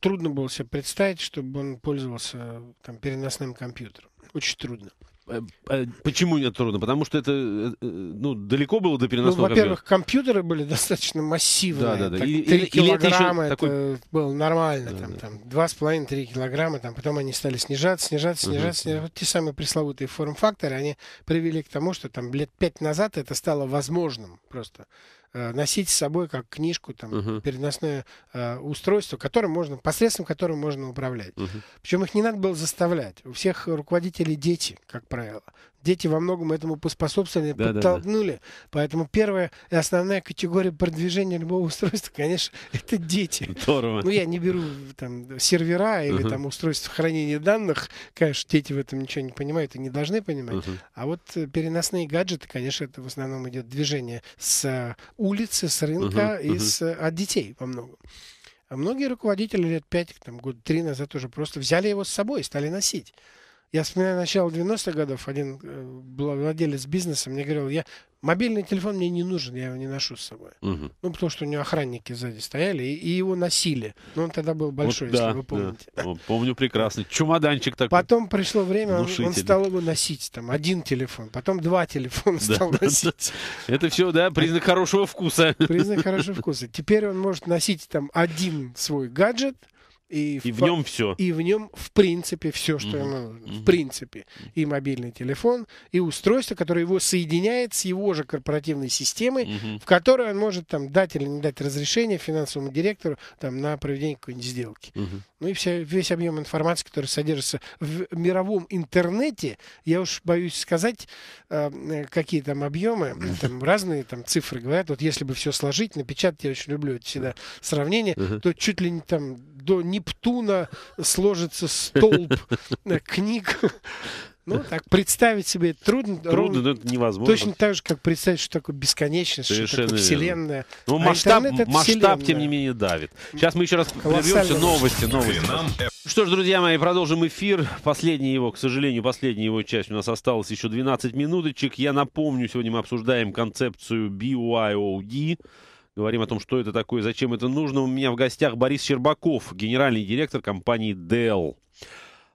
трудно было себе представить, чтобы он пользовался там, переносным компьютером. Очень трудно. Э, э, почему это трудно? Потому что это э, ну, далеко было до ну, переносного ну, во-первых, компьютеры были достаточно массивные. Да, да, да. Так, 3 или, килограмма или это, это такой... было нормально. Да, там, да. там 2,5-3 килограмма. Там, потом они стали снижаться, снижаться, снижаться. Uh-huh. Вот те самые пресловутые форм-факторы, они привели к тому, что там лет 5 назад это стало возможным просто Э, носить с собой как книжку, там, uh-huh. переносное э, устройство, которым можно, посредством которого можно управлять. Uh-huh. Причем их не надо было заставлять. У всех руководителей дети, как правило дети во многом этому поспособствовали, да, подтолкнули. Да, да. Поэтому первая и основная категория продвижения любого устройства, конечно, это дети. Здорово. Ну, я не беру там сервера или там устройства хранения данных. Конечно, дети в этом ничего не понимают и не должны понимать. Uh-huh. А вот э, переносные гаджеты, конечно, это в основном идет движение с э, улицы, с рынка uh-huh. и с, э, от детей во многом. А многие руководители лет 5, там, год 3 назад уже просто взяли его с собой и стали носить. Я вспоминаю начало 90-х годов, один э, владелец бизнеса мне говорил, я мобильный телефон мне не нужен, я его не ношу с собой. Угу. Ну, потому что у него охранники сзади стояли и, и его носили. Но он тогда был большой, вот, если да, вы помните. Да. Помню прекрасно. Чемоданчик такой. Потом пришло время, он, он стал его носить. Там один телефон, потом два телефона да, стал да, носить. Да. Это все, да, признак хорошего вкуса. Признак хорошего вкуса. Теперь он может носить там один свой гаджет, и, и в, в нем все. И в нем, в принципе, все, что угу. ему нужно. В принципе. И мобильный телефон, и устройство, которое его соединяет с его же корпоративной системой, угу. в которой он может там дать или не дать разрешение финансовому директору там, на проведение какой-нибудь сделки. Угу. Ну и вся, весь объем информации, который содержится в мировом интернете, я уж боюсь сказать, эм, э, какие там объемы, там разные там цифры говорят. Вот если бы все сложить, напечатать, я очень люблю это всегда сравнение, угу. то чуть ли не там до не Нептуна сложится столб книг. Ну, так представить себе это трудно. Ну, трудно, но это невозможно. Точно так же, как представить, что такое бесконечность, Совершенно что такое вселенная. Ну, а масштаб, масштаб вселенная. тем не менее, давит. Сейчас мы еще раз прервемся. Новости, новости. Ну что ж, друзья мои, продолжим эфир. Последняя его, к сожалению, последняя его часть. У нас осталась еще 12 минуточек. Я напомню, сегодня мы обсуждаем концепцию BYOD. Говорим о том, что это такое, зачем это нужно. У меня в гостях Борис Щербаков, генеральный директор компании Dell.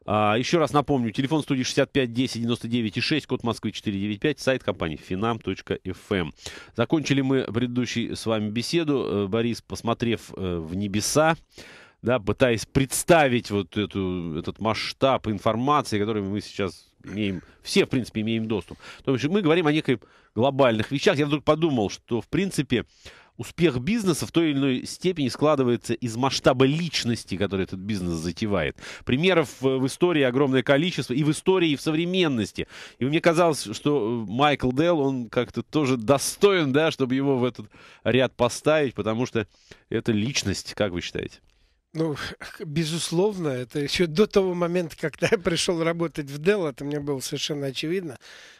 А, еще раз напомню, телефон студии 65 10 99 6, код Москвы 495, сайт компании finam.fm. Эм. Закончили мы предыдущую с вами беседу. Э, Борис, посмотрев э, в небеса, да, пытаясь представить вот эту, этот масштаб информации, который мы сейчас имеем, все, в принципе, имеем доступ. То есть мы говорим о неких глобальных вещах. Я вдруг подумал, что, в принципе, успех бизнеса в той или иной степени складывается из масштаба личности, который этот бизнес затевает. Примеров э, в истории огромное количество, и в истории, и в современности. И мне казалось, что э, Майкл Делл, он как-то тоже достоин, да, чтобы его в этот ряд поставить, потому что это личность, как вы считаете? Ну, безусловно, это еще до того момента, когда я пришел работать в Dell, это мне было совершенно очевидно.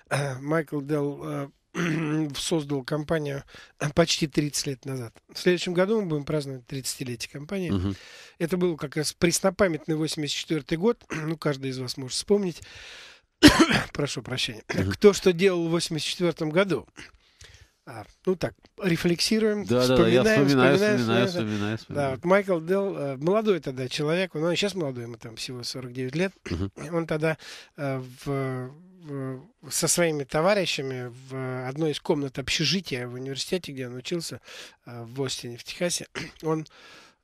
Э, Майкл Делл создал компанию почти 30 лет назад. В следующем году мы будем праздновать 30-летие компании. Угу. Это был как раз преснопамятный 84 год. Ну, каждый из вас может вспомнить. Прошу прощения. Угу. Кто что делал в 84 году? А, ну так, рефлексируем, да, вспоминаем, да, я вспоминаю, вспоминаю, вспоминаю, вспоминаю, вспоминаю. Да, вот Майкл Делл, э, молодой тогда человек, ну, он сейчас молодой, ему там всего 49 лет, угу. он тогда э, в со своими товарищами в одной из комнат общежития в университете, где он учился, э, в Остине, в Техасе, он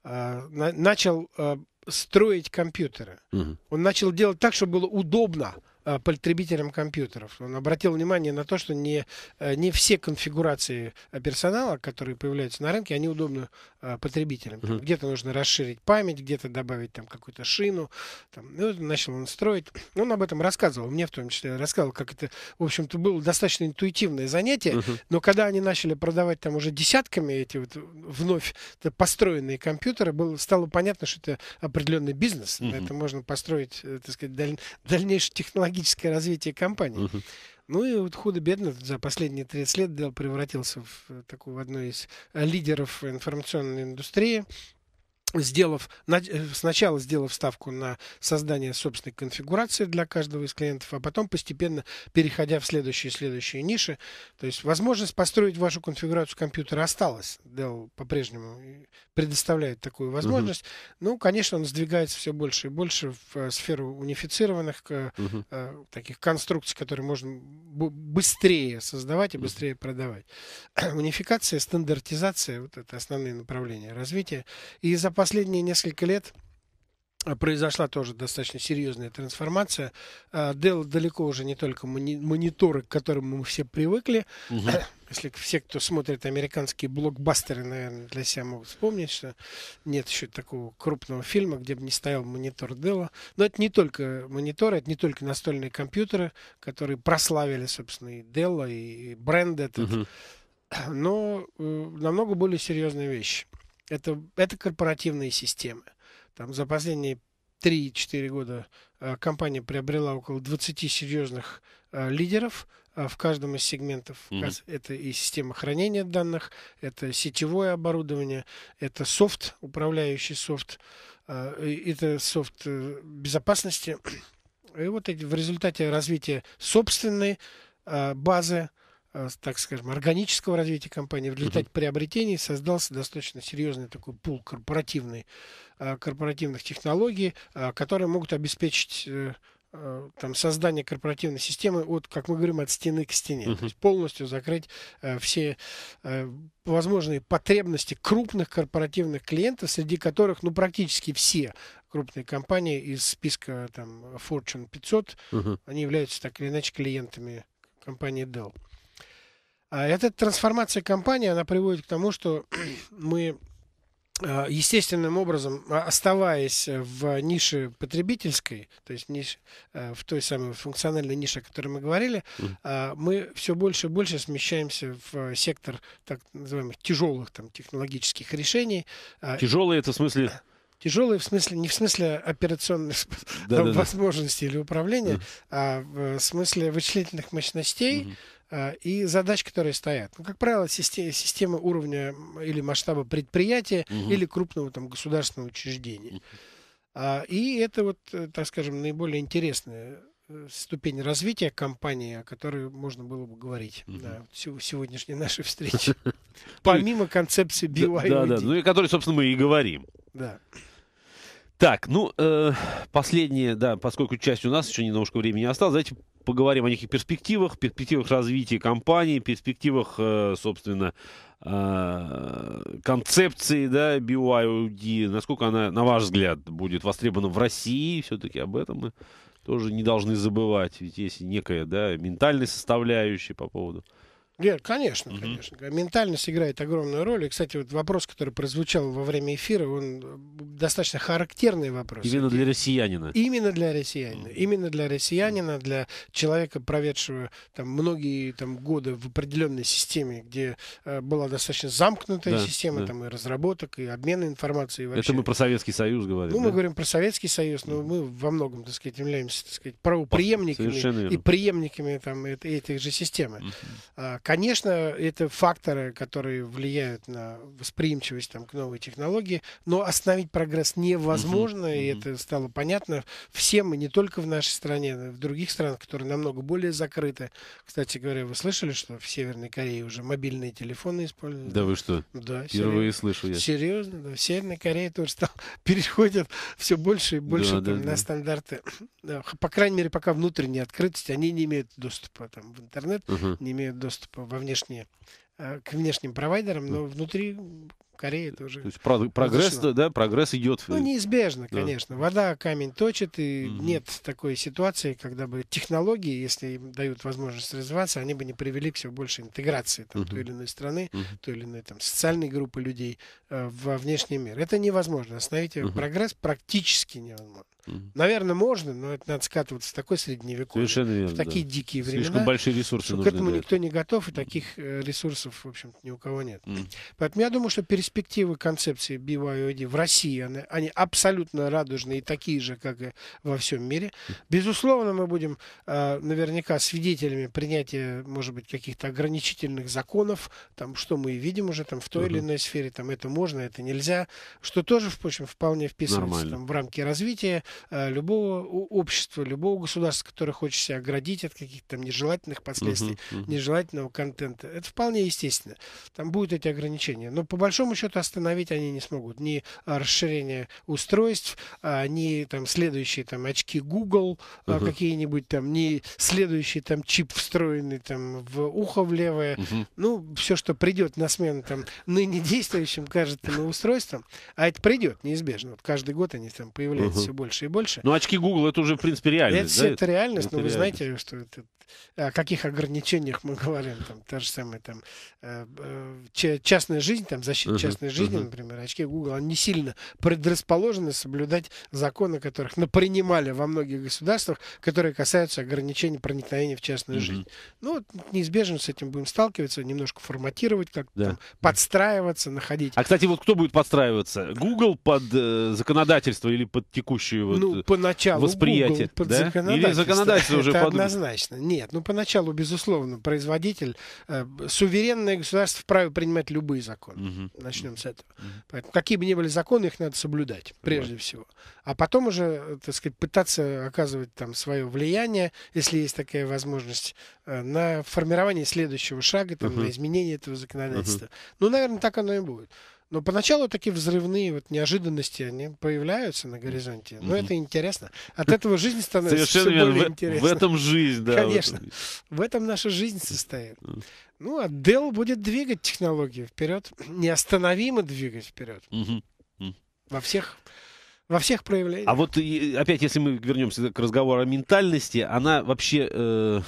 э, начал э, строить компьютеры. Угу. Он начал делать так, чтобы было удобно. Э, потребителям компьютеров. Он обратил внимание на то, что не, э, не все конфигурации э, персонала, которые появляются на рынке, они удобны потребителям. Uh -huh. Где-то нужно расширить память, где-то добавить там какую-то шину. Там. И ну, вот начал он строить. Он об этом рассказывал, мне в том числе рассказывал, как это, в общем-то, было достаточно интуитивное занятие, Uh -huh. но когда они начали продавать там уже десятками эти вот вновь построенные компьютеры, было, стало понятно, что это определенный бизнес. Uh -huh. это можно построить, так сказать, даль, дальнейший технологический логическое развитие компании. Ну и вот худо-бедно за последние 30 лет Dell превратился в э, такую в одну из э, лидеров информационной индустрии сделав, э, сначала сделав ставку на создание собственной конфигурации для каждого из клиентов, а потом постепенно переходя в следующие следующие ниши. То есть возможность построить вашу конфигурацию компьютера осталась. Dell по-прежнему э, предоставляет такую возможность. Uh-huh. Ну, конечно, он сдвигается все больше и больше в э, сферу унифицированных uh-huh. таких конструкций, которые можно быстрее создавать и быстрее uh-huh. продавать. Унификация, стандартизация, вот это основные направления развития. И запас последние несколько лет э, произошла тоже достаточно серьезная трансформация. Э, Dell далеко уже не только мониторы, к которым мы все привыкли. Угу. Если все, кто смотрит американские блокбастеры, наверное, для себя могут вспомнить, что нет еще такого крупного фильма, где бы не стоял монитор Dell. Но это не только мониторы, это не только настольные компьютеры, которые прославили, собственно, и Dell, и бренд этот. Угу. Но э, намного более серьезные вещи. Это, это корпоративные системы. Там за последние 3-4 года э, компания приобрела около 20 серьезных э, лидеров э, в каждом из сегментов. Mm-hmm. Это и система хранения данных, это сетевое оборудование, это софт, управляющий софт, это софт безопасности. И вот эти, в результате развития собственной базы, Э, так скажем, органического развития компании, в результате угу. приобретений создался достаточно серьезный такой пул корпоративный, э, корпоративных технологий, э, которые могут обеспечить там, создание корпоративной системы от, как мы говорим, от стены к стене. Uh-huh. То есть полностью закрыть все возможные потребности крупных корпоративных клиентов, среди которых, ну, практически все крупные компании из списка там Fortune 500, uh-huh. они являются так или иначе клиентами компании Dell. А эта трансформация компании, она приводит к тому, что мы а, естественным образом, а, оставаясь в нише потребительской, то есть ниш, в той самой функциональной нише, о которой мы говорили, мы все больше и больше смещаемся в сектор так называемых тяжелых там, технологических решений. Тяжелые это в смысле... Тяжелые в смысле, не в смысле операционных да, там, да, возможностей да. или управления, mm. а в смысле вычислительных мощностей, mm Э, и задач, которые стоят. Ну, как правило, система, система уровня или масштаба предприятия угу. или крупного там, государственного учреждения. А, и это, вот, э, так скажем, наиболее интересная э, ступень развития компании, о которой можно было бы говорить угу. да, сегодняшней нашей встрече. Ну Помимо концепции BYOD. Да, да, ну и о которой, собственно, мы и говорим. Да. Так, ну, э, последнее, да, поскольку часть у нас еще немножко времени осталось, давайте поговорим о неких перспективах, перспективах развития компании, перспективах, э, собственно, э, концепции, да, BYOD, насколько она, на ваш взгляд, будет востребована в России, все-таки об этом мы тоже не должны забывать, ведь есть некая, да, ментальная составляющая по поводу нет, конечно, угу. конечно. Ментальность играет огромную роль. И, кстати, вот вопрос, который прозвучал во время эфира, он э, достаточно характерный вопрос. Именно для россиянина. Именно для россиянина. Угу. Именно для россиянина, для человека, проведшего там многие там годы в определенной системе, где э, была достаточно замкнутая да, система да. там и разработок, и обмена информацией. вообще. Это мы про Советский Союз говорим. Ну, да? мы говорим про Советский Союз, но мы во многом, так сказать, являемся, так сказать, правоприемниками и преемниками там этих же системы. Угу. Конечно, это факторы, которые влияют на восприимчивость там, к новой технологии, но остановить прогресс невозможно, uh-huh, и это стало понятно всем, и не только в нашей стране, но и в других странах, которые намного более закрыты. Кстати говоря, вы слышали, что в Северной Корее уже мобильные телефоны используют? Да вы что? Да. Впервые серьез... слышу я. Серьезно, да. В Северной Корее тоже стал... переходят все больше и больше да, там, да, на да. стандарты. Да. Э, по крайней мере, пока внутренняя открытость, они не имеют доступа там, в интернет, uh-huh. не имеют доступа во внешние, э, к внешним провайдерам, но внутри Кореи тоже. То есть прогресс, да, прогресс идет. Ну, неизбежно, да. конечно. Вода камень точит, и угу. нет такой ситуации, когда бы технологии, если им дают возможность развиваться, они бы не привели к все больше интеграции там, угу. той или иной страны, угу. той или иной там, социальной группы людей э, во внешний мир. Это невозможно. Остановить угу. прогресс практически невозможно. Mm-hmm. Наверное, можно, но это надо скатываться в такой средневековье. Совершенно верно. В такие да. дикие времена. Слишком большие ресурсы что нужны. К этому никто не готов, и таких э, ресурсов, в общем-то, ни у кого нет. Mm-hmm. Поэтому я думаю, что перспективы концепции BYOD в России, они, они абсолютно радужные и такие же, как и во всем мире. Безусловно, мы будем э, наверняка свидетелями принятия, может быть, каких-то ограничительных законов, там, что мы и видим уже там в той mm-hmm. или иной сфере, там, это можно, это нельзя, что тоже, в общем, вполне вписывается там, в рамки развития. Э, любого общества, любого государства, которое хочет себя оградить от каких-то там нежелательных последствий, uh-huh, uh-huh. нежелательного контента. Это вполне естественно. Там будут эти ограничения. Но по большому счету остановить они не смогут. Ни э, расширение устройств, а, ни там следующие там очки Google uh-huh. какие-нибудь там, ни следующий там чип встроенный там в ухо в левое. Uh-huh. Ну, все, что придет на смену там ныне действующим, кажется, на устройствам, а это придет неизбежно. Вот каждый год они там появляются uh-huh. все больше больше и больше. Но ну, очки Google это уже, в принципе, реальность. Это, да? это реальность, это но реальность. вы знаете, что это, о каких ограничениях мы говорим. Там, та же самая там, э, э, частная жизнь, там, защита uh-huh, частной жизни, uh-huh. например, очки Google, они не сильно предрасположены соблюдать законы, которых напринимали во многих государствах, которые касаются ограничений проникновения в частную uh-huh. жизнь. Ну, неизбежно с этим будем сталкиваться, немножко форматировать, как да. там, подстраиваться, находить. А, кстати, вот кто будет подстраиваться? Google под э, законодательство или под текущую корректируют ну, э, поначалу восприятие. Google да? Или законодательство уже подумает. однозначно. Нет, ну поначалу, безусловно, производитель, э, суверенное государство вправе принимать любые законы. Угу. Начнем с этого. Угу. Поэтому какие бы ни были законы, их надо соблюдать прежде вот. всего. А потом уже, так сказать, пытаться оказывать там свое влияние, если есть такая возможность, э, на формирование следующего шага, там, угу. на изменение этого законодательства. Угу. Ну, наверное, так оно и будет. Но поначалу такие взрывные вот неожиданности, они появляются на горизонте. Но mm это интересно. От этого жизнь становится Совершенно все более интересной. В этом жизнь, да. Конечно. Вот. В этом наша жизнь состоит. Ну, а Dell будет двигать технологии вперед, неостановимо двигать вперед. mm Во всех во всех проявлениях. А вот опять, если мы вернемся к разговору о ментальности, она вообще э,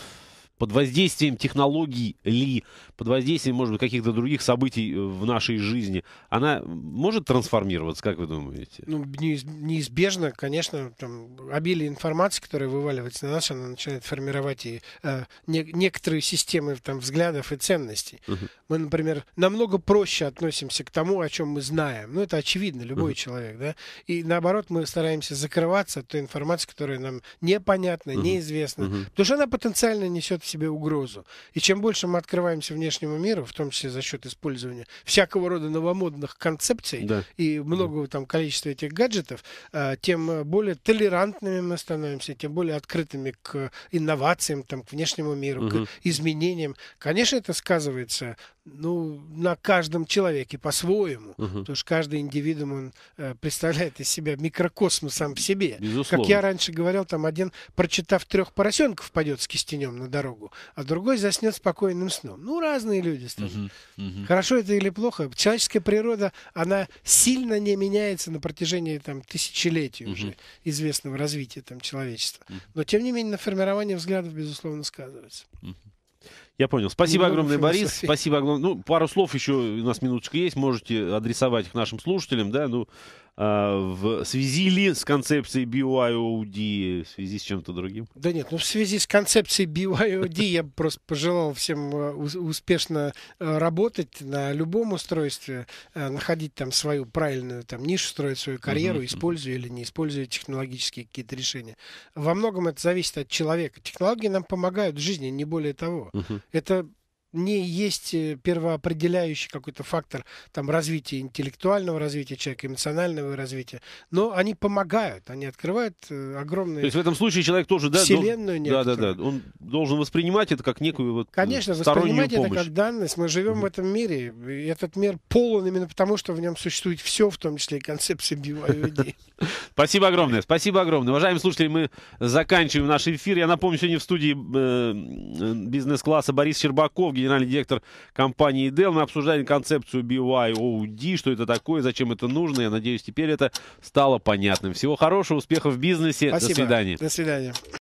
под воздействием технологий ли, под воздействием, может быть, каких-то других событий э, в нашей жизни, она может трансформироваться, как вы думаете? Ну, неизбежно, конечно, там, обилие информации, которая вываливается на нас, она начинает формировать и э, не, некоторые системы там, взглядов и ценностей. Uh-huh. Мы, например, намного проще относимся к тому, о чем мы знаем. Ну, это очевидно, любой uh-huh. человек, да. И наоборот, мы стараемся закрываться от той информации, которая нам непонятна, uh-huh. неизвестна, uh-huh. потому что она потенциально несет себе угрозу. И чем больше мы открываемся внешнему миру, в том числе за счет использования всякого рода новомодных концепций да. и многого там количества этих гаджетов, э, тем более толерантными мы становимся, тем более открытыми к инновациям, там, к внешнему миру, угу. к изменениям. Конечно, это сказывается ну, на каждом человеке по-своему, угу. потому что каждый индивидуум он э, представляет из себя микрокосмос сам по себе. Безусловно. Как я раньше говорил, там один, прочитав трех поросенков, пойдет с кистенем на дорогу, а другой заснет спокойным сном. Ну, разные люди стали. Угу. Угу. Хорошо это или плохо? Человеческая природа, она сильно не меняется на протяжении там, тысячелетий угу. уже известного развития там, человечества. Угу. Но, тем не менее, на формирование взглядов, безусловно, сказывается. Угу. Я понял. Спасибо ну, огромное, Борис. Спасибо огромное. Ну, пару слов еще у нас минуточка есть. Можете адресовать их нашим слушателям, да. Ну, а, в связи ли с концепцией BYOD, в связи с чем-то другим? Да нет, ну в связи с концепцией BYOD я просто пожелал всем э, успешно э, работать на любом устройстве, э, находить там свою правильную там нишу, строить свою карьеру, uh используя или не используя технологические какие-то решения. Во многом это зависит от человека. Технологии нам помогают в жизни, не более того. uh Это не есть э, первоопределяющий какой-то фактор там развития интеллектуального развития человека, эмоционального развития, но они помогают, они открывают э, огромные. То есть в этом случае человек тоже да, вселенную должен, да, да, да, он должен воспринимать это как некую вот э, конечно воспринимать помощь. это как данность. Мы живем mm-hmm. в этом мире, и этот мир полон именно потому, что в нем существует все, в том числе и концепция биоидеи. Спасибо огромное, спасибо огромное, уважаемые слушатели, мы заканчиваем наш эфир. Я напомню, сегодня в студии бизнес-класса Борис Щербаков, генеральный директор компании Dell. Мы обсуждали концепцию BYOD, что это такое, зачем это нужно. Я надеюсь, теперь это стало понятным. Всего хорошего, успехов в бизнесе. Спасибо. До свидания. До свидания.